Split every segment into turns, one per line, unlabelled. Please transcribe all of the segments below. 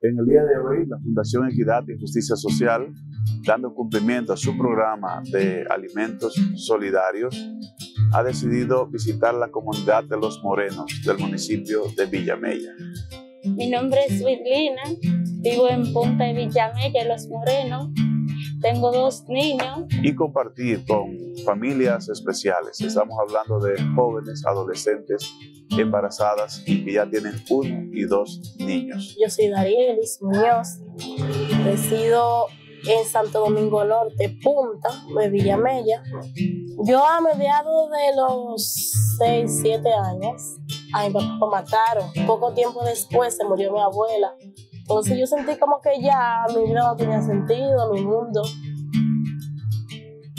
En el día de hoy, la Fundación Equidad y Justicia Social, dando cumplimiento a su programa de alimentos solidarios, ha decidido visitar la comunidad de los morenos del municipio de Villamella.
Mi nombre es Wilina. vivo en Punta de Villamella, Los Morenos, tengo dos niños.
Y compartir con familias especiales. Estamos hablando de jóvenes, adolescentes, embarazadas y que ya tienen uno y dos niños.
Yo soy Darielis Muñoz. Resido en Santo Domingo Norte, Punta de Villamella. Yo a mediados de los 6, 7 años, a mi papá lo mataron. Poco tiempo después se murió mi abuela entonces yo sentí como que ya mi vida no tenía sentido, mi mundo.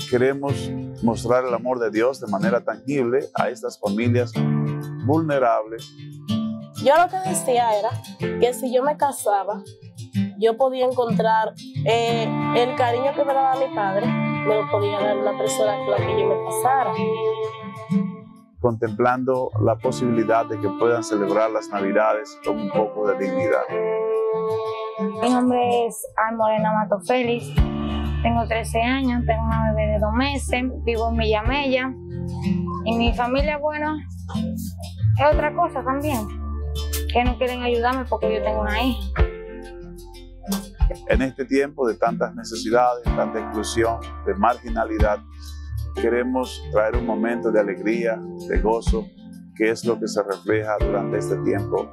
Queremos mostrar el amor de Dios de manera tangible a estas familias vulnerables.
Yo lo que decía era que si yo me casaba, yo podía encontrar eh, el cariño que me daba mi padre, me lo podía dar la persona con la que yo me casara.
Contemplando la posibilidad de que puedan celebrar las Navidades con un poco de dignidad.
Mi nombre es Almorena Morena Mato Félix. Tengo 13 años, tengo una bebé de dos meses, vivo en Villamella. Y mi familia, bueno, es otra cosa también, que no quieren ayudarme porque yo tengo una hija.
En este tiempo de tantas necesidades, tanta exclusión, de marginalidad, queremos traer un momento de alegría, de gozo, que es lo que se refleja durante este tiempo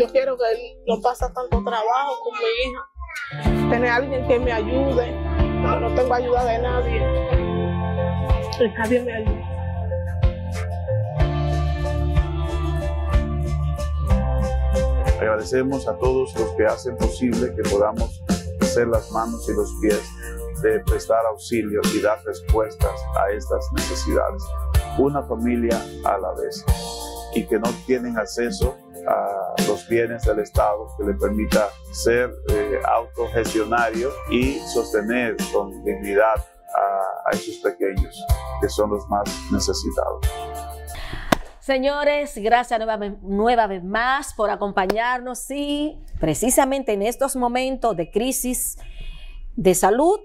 yo quiero
que él no pase tanto trabajo con mi hija, tener a alguien que me ayude, no tengo ayuda de nadie, nadie me ayuda.
Agradecemos a todos los que hacen posible que podamos ser las manos y los pies de prestar auxilio y dar respuestas a estas necesidades, una familia a la vez y que no tienen acceso a los bienes del Estado que le permita ser eh, autogestionario y sostener con dignidad a, esos pequeños que son los más necesitados.
Señores, gracias nueva, nueva vez más por acompañarnos y precisamente en estos momentos de crisis de salud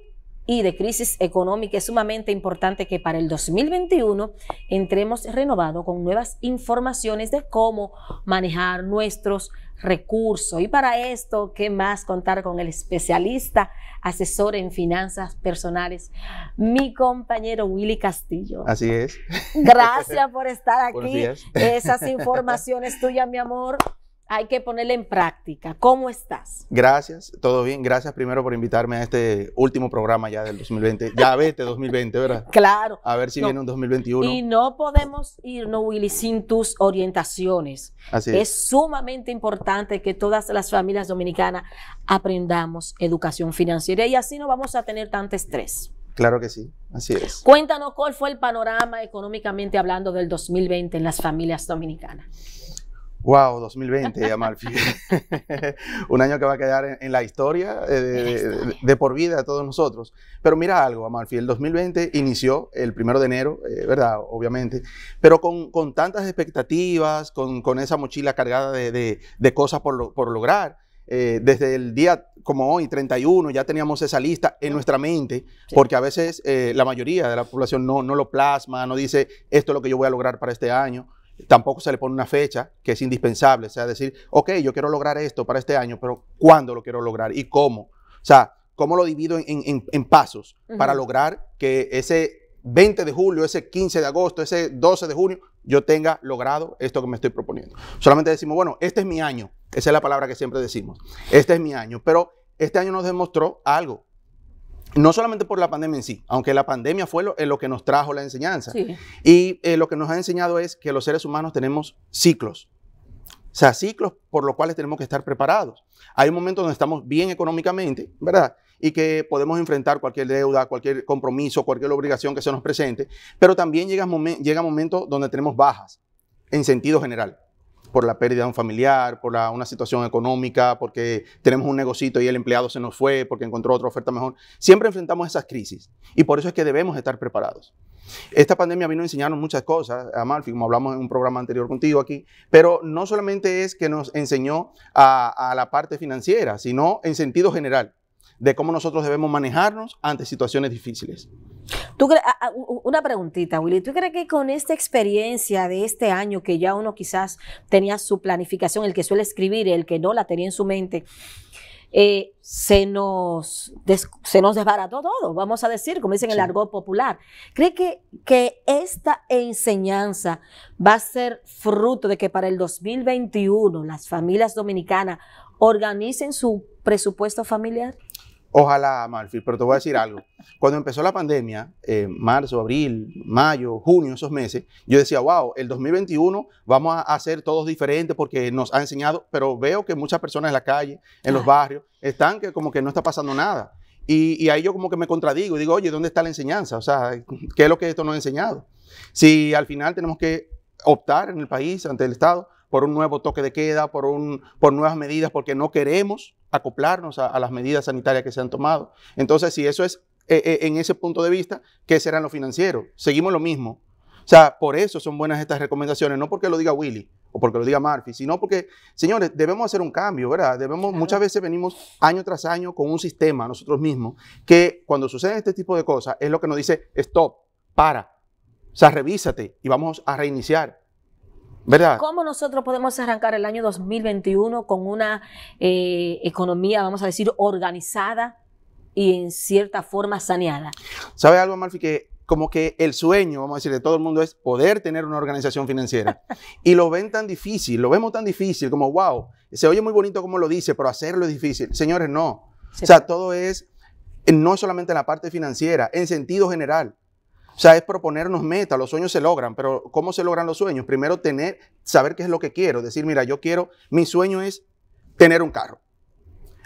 y de crisis económica, es sumamente importante que para el 2021 entremos renovado con nuevas informaciones de cómo manejar nuestros recursos. Y para esto, ¿qué más contar con el especialista asesor en finanzas personales, mi compañero Willy Castillo? Así es. Gracias por estar aquí. Esas informaciones tuyas, mi amor hay que ponerle en práctica. ¿Cómo estás?
Gracias, todo bien. Gracias primero por invitarme a este último programa ya del 2020. Ya vete 2020, ¿verdad? Claro. A ver si viene un 2021. Y
no podemos irnos, Willy, sin tus orientaciones. Así es. Es sumamente importante que todas las familias dominicanas aprendamos educación financiera y así no vamos a tener tanto estrés.
Claro que sí, así es.
Cuéntanos cuál fue el panorama económicamente hablando del 2020 en las familias dominicanas.
Wow, 2020, Amalfi. un año que va a quedar en, la eh, historia, de, por vida de todos nosotros. Pero mira algo, Amalfi, el 2020 inició el primero de enero, eh, ¿verdad? Obviamente, pero con, tantas expectativas, con, esa mochila cargada de, cosas por, lograr. Eh, desde el día como hoy, 31, ya teníamos esa lista en nuestra mente, porque a veces la mayoría de la población no, no lo plasma, no dice esto es lo que yo voy a lograr para este año. Tampoco se le pone una fecha que es indispensable, o sea, decir, ok, yo quiero lograr esto para este año, pero ¿cuándo lo quiero lograr y cómo? O sea, ¿cómo lo divido en, pasos para lograr que ese 20 de julio, ese 15 de agosto, ese 12 de junio, yo tenga logrado esto que me estoy proponiendo? Solamente decimos, bueno, este es mi año, esa es la palabra que siempre decimos, este es mi año, pero este año nos demostró algo, no solamente por la pandemia en sí, aunque la pandemia fue lo, eh, lo que nos trajo la enseñanza. Y eh, lo que nos ha enseñado es que los seres humanos tenemos ciclos. O sea, ciclos por los cuales tenemos que estar preparados. Hay un momento donde estamos bien económicamente, ¿verdad? Y que podemos enfrentar cualquier deuda, cualquier compromiso, cualquier obligación que se nos presente, pero también llega, un llega donde tenemos bajas en sentido general por la pérdida de un familiar, por una situación económica, porque tenemos un negocito y el empleado se nos fue, porque encontró otra oferta mejor. Siempre enfrentamos esas crisis y por eso es que debemos estar preparados. Esta pandemia vino a enseñarnos muchas cosas, Amalfi, como hablamos en un programa anterior contigo aquí, pero no solamente es que nos enseñó a la parte financiera, sino en sentido general de cómo nosotros debemos manejarnos ante situaciones difíciles.
¿Tú una preguntita, Willy. ¿Tú crees que con esta experiencia de este año, que ya uno quizás tenía su planificación, el que suele escribir, el que no la tenía en su mente, eh, se, nos se nos desbarató todo, vamos a decir, como dicen en el argot popular. ¿Cree que, que esta enseñanza va a ser fruto de que para el 2021 las familias dominicanas organicen su presupuesto familiar?
Ojalá, Marfil, pero te voy a decir algo. Cuando empezó la pandemia, eh, marzo, abril, mayo, junio, esos meses, yo decía, wow, el 2021 vamos a hacer todos diferentes porque nos ha enseñado, pero veo que muchas personas en la calle, en los ah. barrios, están que como que no está pasando nada. Y, ahí yo como que me contradigo y digo, oye, ¿dónde está la enseñanza? O sea, ¿qué es lo que esto nos ha enseñado? Si al final tenemos que optar en el país, ante el Estado, por un nuevo toque de queda, por, un, por nuevas medidas, porque no queremos acoplarnos a, las medidas sanitarias que se han tomado. Entonces, si eso es eh, eh, en ese punto de vista, ¿qué serán los financieros? Seguimos lo mismo. O sea, por eso son buenas estas recomendaciones, no porque lo diga Willy o porque lo diga Murphy, sino porque, señores, debemos hacer un cambio, ¿verdad? Debemos, muchas veces venimos año tras año con un sistema nosotros mismos que cuando sucede este tipo de cosas es lo que nos dice, stop, para, o sea, revísate y vamos a reiniciar.
¿Cómo nosotros podemos arrancar el año 2021 con una eh, economía, vamos a decir, organizada y en cierta forma saneada?
¿Sabe algo, Marfi? Que como que el sueño, vamos a decir, de todo el mundo es poder tener una organización financiera. y lo ven tan difícil, lo vemos tan difícil, como wow, se oye muy bonito como lo dice, pero hacerlo es difícil. Señores, no. O sea, todo es, no solamente en la parte financiera, en sentido general. O sea, es proponernos metas, los sueños se logran, pero ¿cómo se logran los sueños? Primero tener, saber qué es lo que quiero, decir, mira, yo quiero, mi sueño es tener un carro.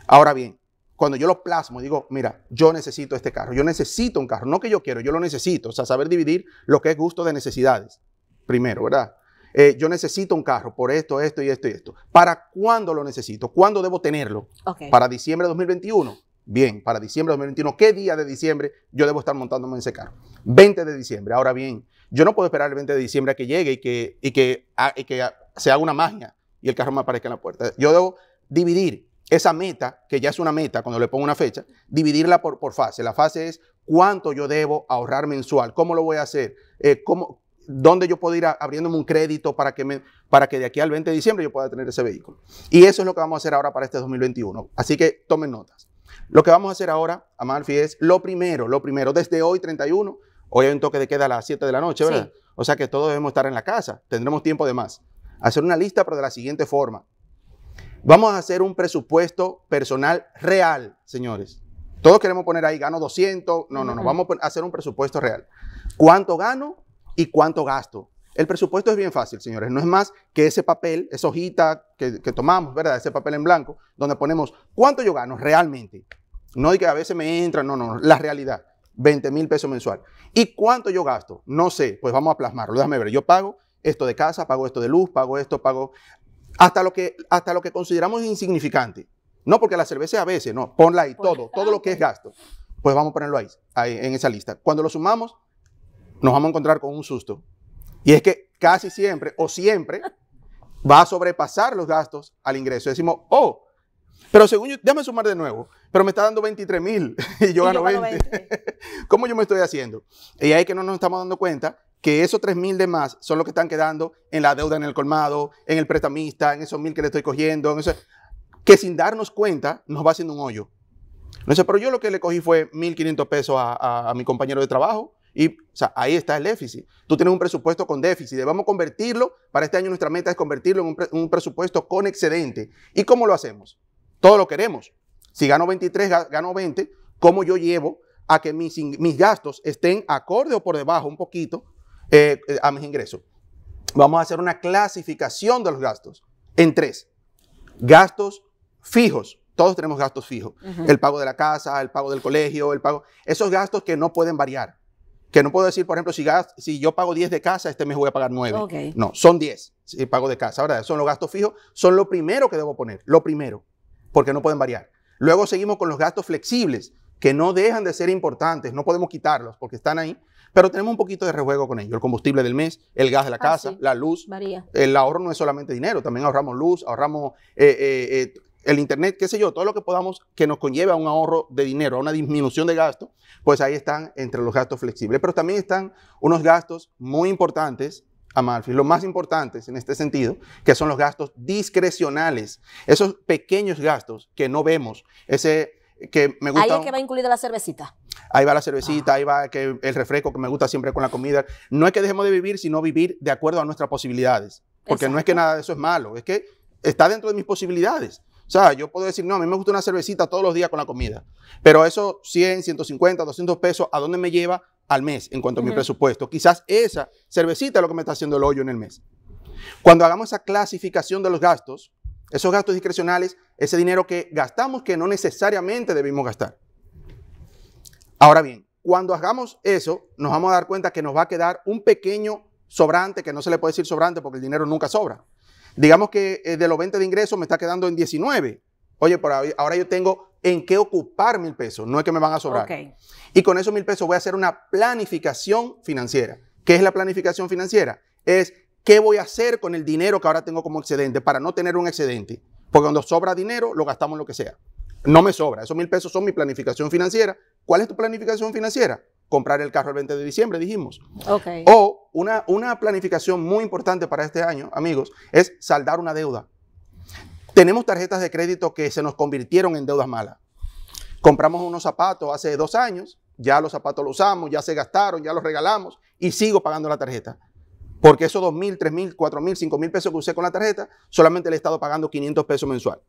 Ahora bien, cuando yo lo plasmo, digo, mira, yo necesito este carro, yo necesito un carro, no que yo quiero, yo lo necesito, o sea, saber dividir lo que es gusto de necesidades, primero, ¿verdad? Eh, yo necesito un carro por esto, esto y esto y esto. ¿Para cuándo lo necesito? ¿Cuándo debo tenerlo? Para diciembre de 2021. Bien, para diciembre de 2021, ¿qué día de diciembre yo debo estar montándome en ese carro? 20 de diciembre. Ahora bien, yo no puedo esperar el 20 de diciembre a que llegue y que, y que, se haga una magia y el carro me aparezca en la puerta. Yo debo dividir esa meta, que ya es una meta cuando le pongo una fecha, dividirla por, por fase. La fase es cuánto yo debo ahorrar mensual, cómo lo voy a hacer, eh, dónde yo puedo ir abriéndome un crédito para que, me, para que de aquí al 20 de diciembre yo pueda tener ese vehículo. Y eso es lo que vamos a hacer ahora para este 2021. Así que tomen notas. Lo que vamos a hacer ahora, Amalfi, es lo primero, lo primero, desde hoy 31, hoy hay un toque de queda a las 7 de la noche, ¿verdad? O sea que todos debemos estar en la casa, tendremos tiempo de más. Hacer una lista, pero de la siguiente forma. Vamos a hacer un presupuesto personal real, señores. Todos queremos poner ahí, gano 200, no, no, no, vamos a hacer un presupuesto real. ¿Cuánto gano y cuánto gasto? El presupuesto es bien fácil, señores. No es más que ese papel, esa hojita que, tomamos, ¿verdad? Ese papel en blanco, donde ponemos cuánto yo gano realmente. No de que a veces me entra, no, no, la realidad. 20 mil pesos mensual. ¿Y cuánto yo gasto? No sé, pues vamos a plasmarlo. Déjame ver, yo pago esto de casa, pago esto de luz, pago esto, pago... Hasta lo que, hasta lo que consideramos insignificante. No porque la cerveza a veces, no, ponla ahí, todo, todo lo que es gasto. Pues vamos a ponerlo ahí, ahí, en esa lista. Cuando lo sumamos, nos vamos a encontrar con un susto. Y es que casi siempre o siempre va a sobrepasar los gastos al ingreso. Decimos, oh, pero según yo, déjame sumar de nuevo, pero me está dando 23 mil y yo gano 20. ¿Cómo yo me estoy haciendo? Y ahí que no nos estamos dando cuenta que esos 3 mil de más son los que están quedando en la deuda en el colmado, en el prestamista, en esos mil que le estoy cogiendo, que sin darnos cuenta nos va haciendo un hoyo. No pero yo lo que le cogí fue 1.500 pesos a mi compañero de trabajo, y ahí está el déficit. Tú tienes un presupuesto con déficit. Debemos convertirlo, para este año nuestra meta es convertirlo en un, presupuesto con excedente. ¿Y cómo lo hacemos? Todo lo queremos. Si gano 23, gano 20, ¿cómo yo llevo a que mis, mis gastos estén acorde o por debajo un poquito eh, eh, a mis ingresos? Vamos a hacer una clasificación de los gastos en tres. Gastos fijos. Todos tenemos gastos fijos. El pago de la casa, el pago del colegio, el pago... Esos gastos que no pueden variar que no puedo decir, por ejemplo, si, gas, si yo pago 10 de casa, este mes voy a pagar 9. No, son 10 si pago de casa. Ahora, son los gastos fijos, son lo primero que debo poner, lo primero, porque no pueden variar. Luego seguimos con los gastos flexibles, que no dejan de ser importantes, no podemos quitarlos porque están ahí, pero tenemos un poquito de rejuego con ellos. El combustible del mes, el gas de la ah, casa, la luz. El ahorro no es solamente dinero, también ahorramos luz, ahorramos eh, eh, eh, el Internet, qué sé yo, todo lo que podamos que nos conlleve a un ahorro de dinero, a una disminución de gasto, pues ahí están entre los gastos flexibles. Pero también están unos gastos muy importantes, Amalfi, los más importantes en este sentido, que son los gastos discrecionales, esos pequeños gastos que no vemos, ese que me gusta. Ahí es que
va incluida la cervecita.
Ahí va la cervecita, ah. ahí va que el refresco que me gusta siempre con la comida. No es que dejemos de vivir, sino vivir de acuerdo a nuestras posibilidades. Porque no es que nada de eso es malo, es que está dentro de mis posibilidades. O sea, yo puedo decir, no, a mí me gusta una cervecita todos los días con la comida, pero eso 100, 150, 200 pesos, ¿a dónde me lleva al mes en cuanto a mi presupuesto? Quizás esa cervecita es lo que me está haciendo el hoyo en el mes. Cuando hagamos esa clasificación de los gastos, esos gastos discrecionales, ese dinero que gastamos que no necesariamente debimos gastar. Ahora bien, cuando hagamos eso, nos vamos a dar cuenta que nos va a quedar un pequeño sobrante, que no se le puede decir sobrante porque el dinero nunca sobra, digamos que eh, de los 20 de ingresos me está quedando en 19. Oye, por ahora yo tengo en qué ocupar mil pesos, no es que me van a sobrar. Y con esos mil pesos voy a hacer una planificación financiera. ¿Qué es la planificación financiera? Es qué voy a hacer con el dinero que ahora tengo como excedente para no tener un excedente. Porque cuando sobra dinero, lo gastamos lo que sea. No me sobra. Esos mil pesos son mi planificación financiera. ¿Cuál es tu planificación financiera? comprar el carro el 20 de diciembre, dijimos. O una, una planificación muy importante para este año, amigos, es saldar una deuda. Tenemos tarjetas de crédito que se nos convirtieron en deudas malas. Compramos unos zapatos hace dos años, ya los zapatos los usamos, ya se gastaron, ya los regalamos y sigo pagando la tarjeta. Porque esos 2.000, 3.000, 4.000, 5.000 pesos que usé con la tarjeta, solamente le he estado pagando 500 pesos mensual.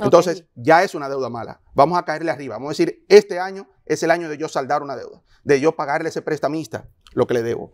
Entonces, ya es una deuda mala. Vamos a caerle arriba. Vamos a decir, este año es el año de yo saldar una deuda, de yo pagarle ese prestamista lo que le debo.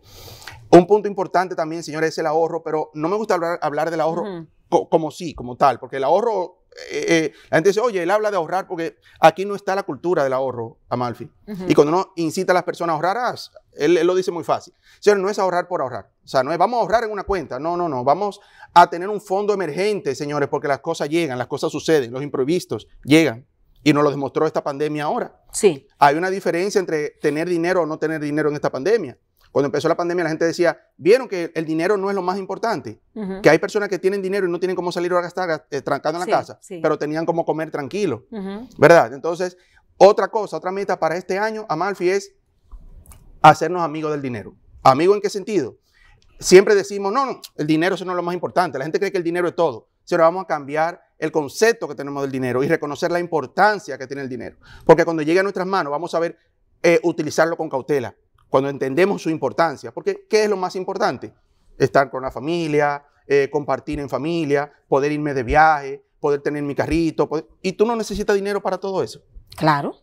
Un punto importante también, señores, es el ahorro, pero no me gusta hablar, del ahorro como sí, como tal, porque el ahorro eh, eh, la gente dice, oye, él habla de ahorrar porque aquí no está la cultura del ahorro, Amalfi. Y cuando uno incita a las personas a ahorrar, ah, él, lo dice muy fácil. Señores no es ahorrar por ahorrar. O sea, no es vamos a ahorrar en una cuenta, no, no, no, vamos a tener un fondo emergente, señores, porque las cosas llegan, las cosas suceden, los imprevistos llegan. Y nos lo demostró esta pandemia ahora. Sí. Hay una diferencia entre tener dinero o no tener dinero en esta pandemia. Cuando empezó la pandemia la gente decía, vieron que el dinero no es lo más importante, que hay personas que tienen dinero y no tienen cómo salir a gastar eh, en la casa, pero tenían cómo comer tranquilo, ¿verdad? Entonces, otra cosa, otra meta para este año, Amalfi, es hacernos amigos del dinero. ¿Amigo en qué sentido? Siempre decimos, no, no, el dinero eso no es lo más importante. La gente cree que el dinero es todo. Pero vamos a cambiar el concepto que tenemos del dinero y reconocer la importancia que tiene el dinero. Porque cuando llegue a nuestras manos vamos a ver eh, utilizarlo con cautela, cuando entendemos su importancia. Porque ¿qué es lo más importante? Estar con la familia, eh, compartir en familia, poder irme de viaje, poder tener mi carrito. Y tú no necesitas dinero para todo eso. Claro.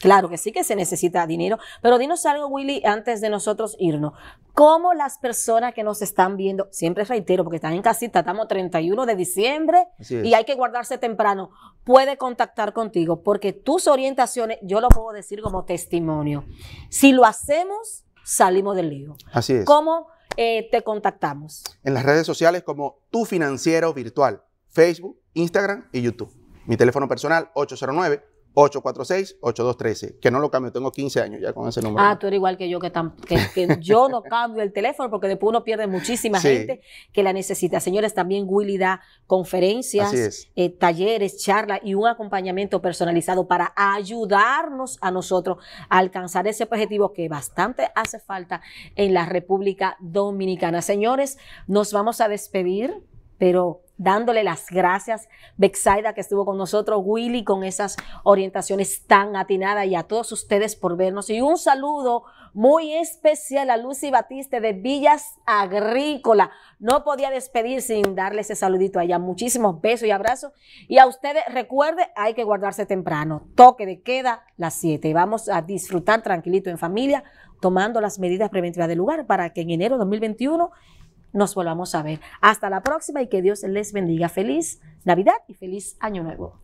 Claro que sí que se necesita dinero, pero dinos algo, Willy, antes de nosotros irnos. ¿Cómo las personas que nos están viendo, siempre reitero, porque están en casita, estamos 31 de diciembre y hay que guardarse temprano, puede contactar contigo, porque tus orientaciones, yo lo puedo decir como testimonio. Si lo hacemos, salimos del lío.
Así es. ¿Cómo
eh, te contactamos?
En las redes sociales como Tu Financiero Virtual, Facebook, Instagram y YouTube. Mi teléfono personal, 809 846-8213, que no lo cambio, tengo 15 años ya con ese número. Ah,
tú eres igual que yo, que, yo no cambio el teléfono porque después uno pierde muchísima gente que la necesita. Señores, también Willy da conferencias, eh, talleres, charlas y un acompañamiento personalizado para ayudarnos a nosotros a alcanzar ese objetivo que bastante hace falta en la República Dominicana. Señores, nos vamos a despedir, pero dándole las gracias, Bexaida que estuvo con nosotros, Willy con esas orientaciones tan atinadas y a todos ustedes por vernos. Y un saludo muy especial a Lucy Batiste de Villas Agrícola. No podía despedir sin darle ese saludito a ella. Muchísimos besos y abrazos. Y a ustedes, recuerde, hay que guardarse temprano. Toque de queda las 7. Vamos a disfrutar tranquilito en familia, tomando las medidas preventivas del lugar para que en enero de 2021 nos volvamos a ver. Hasta la próxima y que Dios les bendiga. Feliz Navidad y feliz Año Nuevo.